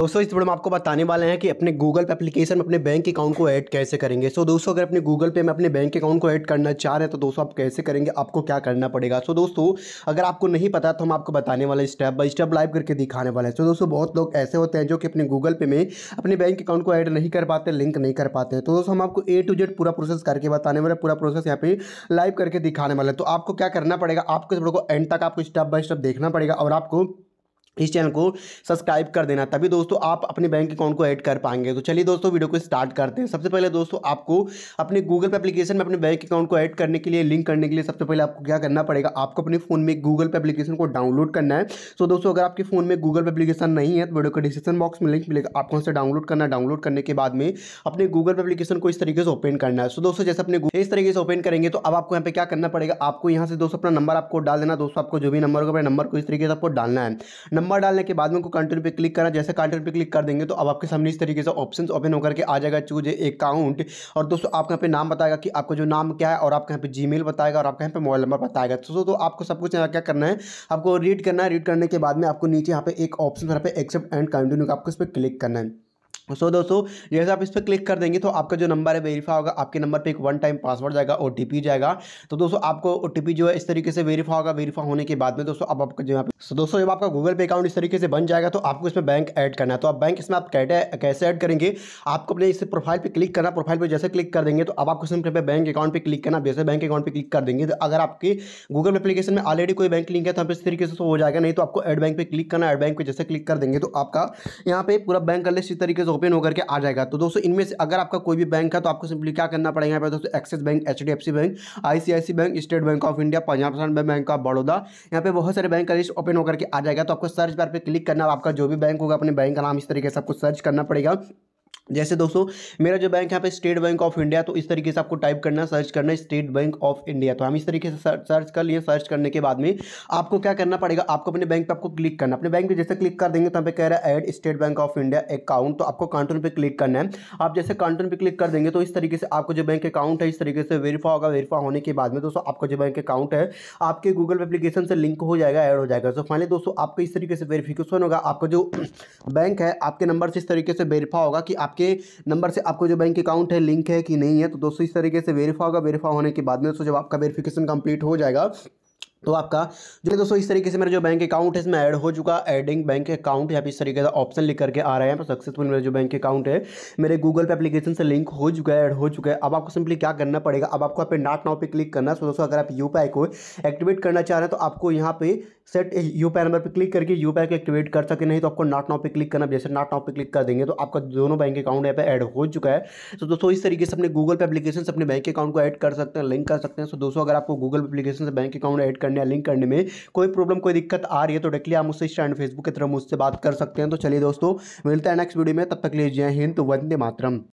दोस्तों इस वीडियो में आपको बताने वाले हैं कि अपने गूगल पे एप्लीकेशन में अपने बैंक अकाउंट को ऐड कैसे करेंगे सो so, दोस्तों अगर अपने गूगल पे में अपने बैंक अकाउंट को ऐड करना चाह रहे हैं तो दोस्तों आप कैसे करेंगे आपको क्या करना पड़ेगा सो so, दोस्तों अगर आपको नहीं पता तो हम आपको बताने वाले स्टेप बाई स्टेप लाइव करके दिखाने वाले हैं सो so, दोस्तों बहुत लोग ऐसे होते हैं जो कि अपने गूगल पे में अपने बैंक अकाउंट को ऐड नहीं कर पाते लिंक नहीं कर पाते तो दोस्तों हम आपको ए टू जेड पूरा प्रोसेस करके बताने वाले पूरा प्रोसेस यहाँ पे लाइव करके दिखाने वाले तो आपको क्या करना पड़ेगा आपको इस वीडियो को एंड तक आपको स्टेप बाय स्टेप देखना पड़ेगा और आपको इस चैनल को सब्सक्राइब कर देना तभी दोस्तों आप अपने बैंक अकाउंट को ऐड कर पाएंगे तो चलिए दोस्तों वीडियो को स्टार्ट करते हैं सबसे पहले दोस्तों आपको अपने गूगल पे एप्लीकेशन में अपने बैंक अकाउंट को ऐड करने के लिए लिंक करने के लिए सबसे पहले आपको क्या करना पड़ेगा आपको अपने फ़ोन में गूगल पे एप्लीकेशन को डाउनलोड करना है तो दोस्तों अगर आपके फ़ोन में गूगल पे एप्लीकेशन नहीं है तो वीडियो का डिस्क्रिप्शन बॉक्स में लिंक मिलेगा आपको उसे डाउनलोड करना डाउनलोड करने के बाद में अपने गूगल पे एप्लीकेशन को इस तरीके से ओपन करना है सो तो दोस्तों जैसे अपने इस तरीके से ओपन करेंगे तो अब आपको यहाँ पे क्या करना पड़ेगा आपको यहाँ से दोस्तों अपना नंबर आपको डाल देना दोस्तों आपको जो भी नंबर होगा अपने नंबर को इस तरीके से आपको डालना है नंबर डालने के बाद में उनको कंटिन्यू पे क्लिक करना जैसे कंटिन्यू पे क्लिक कर देंगे तो अब आपके सामने इस तरीके से ऑप्शन ओपन होकर के आ जाएगा चूज अकाउंट और दोस्तों आपके यहाँ पे नाम बताएगा कि आपका जो नाम क्या है और आपके यहाँ पे जी बताएगा और आपके यहाँ पे मोबाइल नंबर बताएगा तो दोस्तों आपको सब कुछ क्या करना है आपको रीड करना है रीड करने के बाद में आपको नीचे यहाँ पे एक ऑप्शन यहाँ पे एक्सेप्ट एंड कंटिन्यू आपको इस पर क्लिक करना है सो दोस्तों जैसे आप इस पर क्लिक कर देंगे तो आपका जो नंबर है वेरीफाई होगा आपके नंबर पे एक वन टाइम पासवर्ड जाएगा ओ जाएगा तो दोस्तों आपको ओ जो है इस तरीके से वेरीफाई होगा वेरीफाई होने के बाद में दोस्तों अब आपका जो यहाँ पे सो दोस्तों जब आपका गूगल पे अकाउंट इस तरीके से बन जाएगा तो आपको इसमें बैंक ऐड करना है तो आप बैंक इसमें आप कैसे ऐड करेंगे आपको अपने इस प्रोफाइल पर क्लिक करना प्रोफाइल पर जैसे क्लिक कर देंगे तो अब आपको सिंपल पे बैंक अकाउंट पर क्लिक करना जैसे बैंक अकाउंट पर क्लिक कर देंगे तो अगर आपकी गूगल एप्लीकेशन में ऑलरेडी कोई बैंक लिंक है तो आप इस तरीके से हो जाएगा नहीं तो आपको एड बैंक पर क्लिक करना एड बैंक पर जैसे क्लिक कर देंगे तो आपका यहाँ पे पूरा बैंक कर ले इस तरीके से ओपन होकर के आ जाएगा तो दोस्तों इनमें से अगर आपका कोई भी बैंक है तो आपको सिंपली क्या करना पड़ेगा यहाँ पर दोस्तों Axis bank H bank I bank State Bank of India Punjab National Bank of Baroda यहाँ पे बहुत सारे बैंक का लिस्ट ओपन होकर के आ जाएगा तो आपको सर्च बार पर क्लिक करना आपका जो भी बैंक होगा अपने बैंक का नाम इस तरीके से आपको सर्च करना पड़ेगा जैसे दोस्तों मेरा जो बैंक यहाँ पे स्टेट बैंक ऑफ इंडिया तो इस तरीके से आपको टाइप करना सर्च करना स्टेट बैंक ऑफ इंडिया तो हम इस तरीके से सर्च कर लिए सर्च करने के बाद में आपको क्या करना पड़ेगा आपको अपने बैंक पे आपको क्लिक करना अपने बैंक पे जैसे क्लिक कर देंगे तो यहाँ पे कह रहा है add State Bank of India account तो आपको काउंटन पर क्लिक करना है आप जैसे काउंटन पर क्लिक कर देंगे तो इस तरीके से आपको जो बैंक अकाउंट है इस तरीके से वेरीफा होगा वेरीफा होने के बाद में दोस्तों आपका जो बैंक अकाउंट है आपके गूगल एप्लीकेशन से लिंक हो जाएगा एड हो जाएगा तो फाइनली दोस्तों आपको इस तरीके से वेरीफिकेशन होगा आपका जो बैंक है आपके नंबर से इस तरीके से वेरीफा होगा कि आप आपके नंबर से आपको जो बैंक अकाउंट है लिंक है कि नहीं है तो दोस्तों इस तरीके से वेरीफाई होगा वेरीफाई होने के बाद में दोस्तों जब आपका वेरीफिकेशन कंप्लीट हो जाएगा तो आपका जो है दोस्तों इस तरीके से मेरा जो बैंक अकाउंट है इसमें ऐड हो चुका एडिंग बैंक अकाउंट यहाँ फिर इस तरीके का ऑप्शन लिख करके आ रहे हैं तो सक्सेसफुल मेरा जो बैंक अकाउंट है मेरे गूगल पे एप्लीकेशन से लिंक हो चुका है ऐड हो चुका है अब आपको सिंपली क्या करना पड़ेगा अब आपको यहाँ पे नाट नाव पर क्लिक करना है तो दोस्तों अगर आप यू को एक्टिवेट करना चाह रहे हैं तो आपको यहाँ पे सेट यू नंबर पर क्लिक करके यू को एक्टिवेट कर सके नहीं तो आपको नाट नाव पर क्लिक करना जैसे नाट नाव पर क्लिक कर देंगे तो आपका दोनों बैंक अकाउंट यहाँ पे ऐड हो चुका है तो दोस्तों इस तरीके से अपने गूगल पे एप्लीकेशन से अपने बैंक अकाउंट को ऐड कर सकते हैं लिंक कर सकते हैं तो दोस्तों अगर आपको गूगल एप्लीकेशन से बैंक अकाउंट ऐड करना लिंक करने में कोई प्रॉब्लम कोई दिक्कत आ रही है तो डायरेक्टली आप मुझसे स्टैंड फेसबुक की तरफ मुझसे बात कर सकते हैं तो चलिए दोस्तों मिलता है नेक्स्ट वीडियो में तब तक लीजिए जय हिंद वंदे मातरम